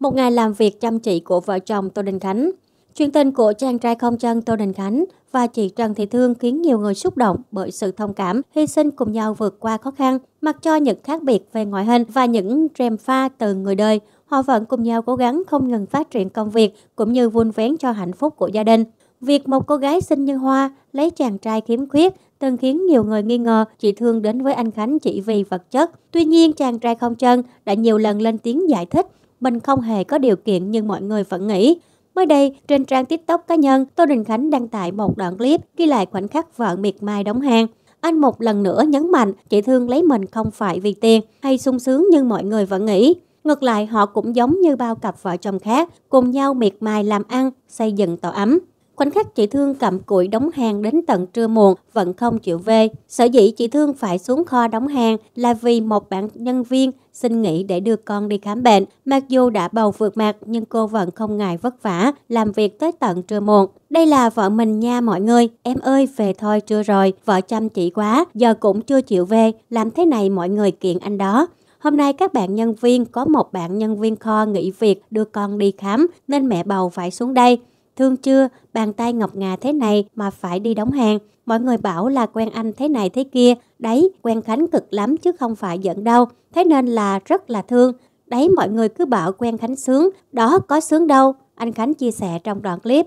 Một ngày làm việc chăm chỉ của vợ chồng Tô Đình Khánh, chuyện tình của chàng trai không chân Tô Đình Khánh và chị Trần Thị Thương khiến nhiều người xúc động bởi sự thông cảm, hy sinh cùng nhau vượt qua khó khăn, mặc cho những khác biệt về ngoại hình và những rèm pha từ người đời. Họ vẫn cùng nhau cố gắng không ngừng phát triển công việc cũng như vun vén cho hạnh phúc của gia đình. Việc một cô gái xinh như hoa lấy chàng trai khiếm khuyết từng khiến nhiều người nghi ngờ chị Thương đến với anh Khánh chỉ vì vật chất. Tuy nhiên, chàng trai không chân đã nhiều lần lên tiếng giải thích mình không hề có điều kiện như mọi người vẫn nghĩ. Mới đây, trên trang TikTok cá nhân, Tô Đình Khánh đăng tải một đoạn clip ghi lại khoảnh khắc vợ miệt mài đóng hàng. Anh một lần nữa nhấn mạnh chị thương lấy mình không phải vì tiền hay sung sướng như mọi người vẫn nghĩ. Ngược lại, họ cũng giống như bao cặp vợ chồng khác, cùng nhau miệt mài làm ăn, xây dựng tổ ấm. Khoảnh khắc chị Thương cầm cụi đóng hàng đến tận trưa muộn vẫn không chịu về. Sở dĩ chị Thương phải xuống kho đóng hàng là vì một bạn nhân viên xin nghỉ để đưa con đi khám bệnh. Mặc dù đã bầu vượt mặt nhưng cô vẫn không ngại vất vả, làm việc tới tận trưa muộn. Đây là vợ mình nha mọi người, em ơi về thôi trưa rồi, vợ chăm chỉ quá, giờ cũng chưa chịu về, làm thế này mọi người kiện anh đó. Hôm nay các bạn nhân viên có một bạn nhân viên kho nghỉ việc đưa con đi khám nên mẹ bầu phải xuống đây. Thương chưa, bàn tay ngọc ngà thế này mà phải đi đóng hàng. Mọi người bảo là quen anh thế này thế kia. Đấy, quen Khánh cực lắm chứ không phải giận đâu. Thế nên là rất là thương. Đấy mọi người cứ bảo quen Khánh sướng. Đó có sướng đâu, anh Khánh chia sẻ trong đoạn clip.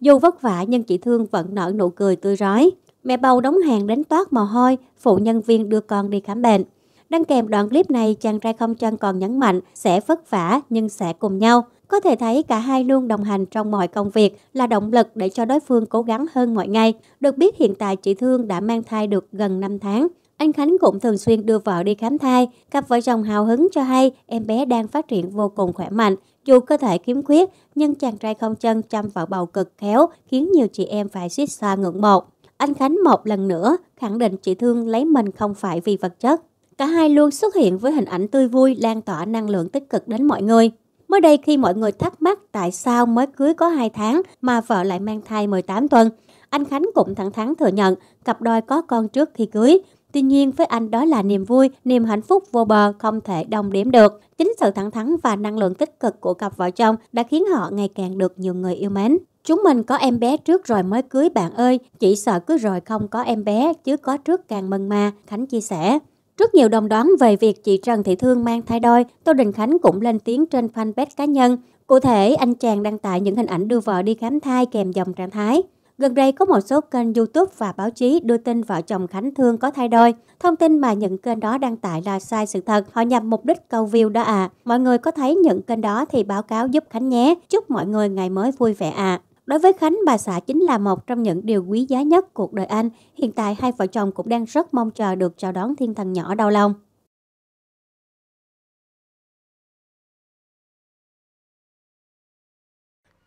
Dù vất vả nhưng chị Thương vẫn nở nụ cười tươi rói. Mẹ bầu đóng hàng đến toát mồ hôi, phụ nhân viên đưa con đi khám bệnh. Đăng kèm đoạn clip này, chàng trai không chân còn nhấn mạnh sẽ vất vả nhưng sẽ cùng nhau. Có thể thấy cả hai luôn đồng hành trong mọi công việc là động lực để cho đối phương cố gắng hơn mọi ngày. Được biết hiện tại chị Thương đã mang thai được gần 5 tháng. Anh Khánh cũng thường xuyên đưa vợ đi khám thai. Cặp vợ chồng hào hứng cho hay em bé đang phát triển vô cùng khỏe mạnh. Dù cơ thể khiếm khuyết, nhưng chàng trai không chân chăm vào bầu cực khéo khiến nhiều chị em phải suýt xoa ngưỡng mộ. Anh Khánh một lần nữa khẳng định chị Thương lấy mình không phải vì vật chất. Cả hai luôn xuất hiện với hình ảnh tươi vui lan tỏa năng lượng tích cực đến mọi người. Mới đây khi mọi người thắc mắc tại sao mới cưới có 2 tháng mà vợ lại mang thai 18 tuần, anh Khánh cũng thẳng thắn thừa nhận cặp đôi có con trước khi cưới. Tuy nhiên với anh đó là niềm vui, niềm hạnh phúc vô bờ không thể đồng điểm được. Chính sự thẳng thắn và năng lượng tích cực của cặp vợ chồng đã khiến họ ngày càng được nhiều người yêu mến. Chúng mình có em bé trước rồi mới cưới bạn ơi, chỉ sợ cứ rồi không có em bé chứ có trước càng mừng mà, Khánh chia sẻ. Rất nhiều đồng đoán về việc chị Trần Thị Thương mang thai đôi, Tô Đình Khánh cũng lên tiếng trên fanpage cá nhân. Cụ thể, anh chàng đăng tải những hình ảnh đưa vợ đi khám thai kèm dòng trạng thái. Gần đây có một số kênh YouTube và báo chí đưa tin vợ chồng Khánh Thương có thai đôi. Thông tin mà những kênh đó đăng tải là sai sự thật, họ nhằm mục đích câu view đó à. Mọi người có thấy những kênh đó thì báo cáo giúp Khánh nhé. Chúc mọi người ngày mới vui vẻ À. Đối với Khánh, bà xã chính là một trong những điều quý giá nhất cuộc đời anh. Hiện tại hai vợ chồng cũng đang rất mong chờ được chào đón thiên thần nhỏ đau lòng.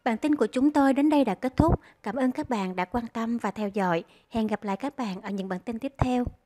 Bản tin của chúng tôi đến đây đã kết thúc. Cảm ơn các bạn đã quan tâm và theo dõi. Hẹn gặp lại các bạn ở những bản tin tiếp theo.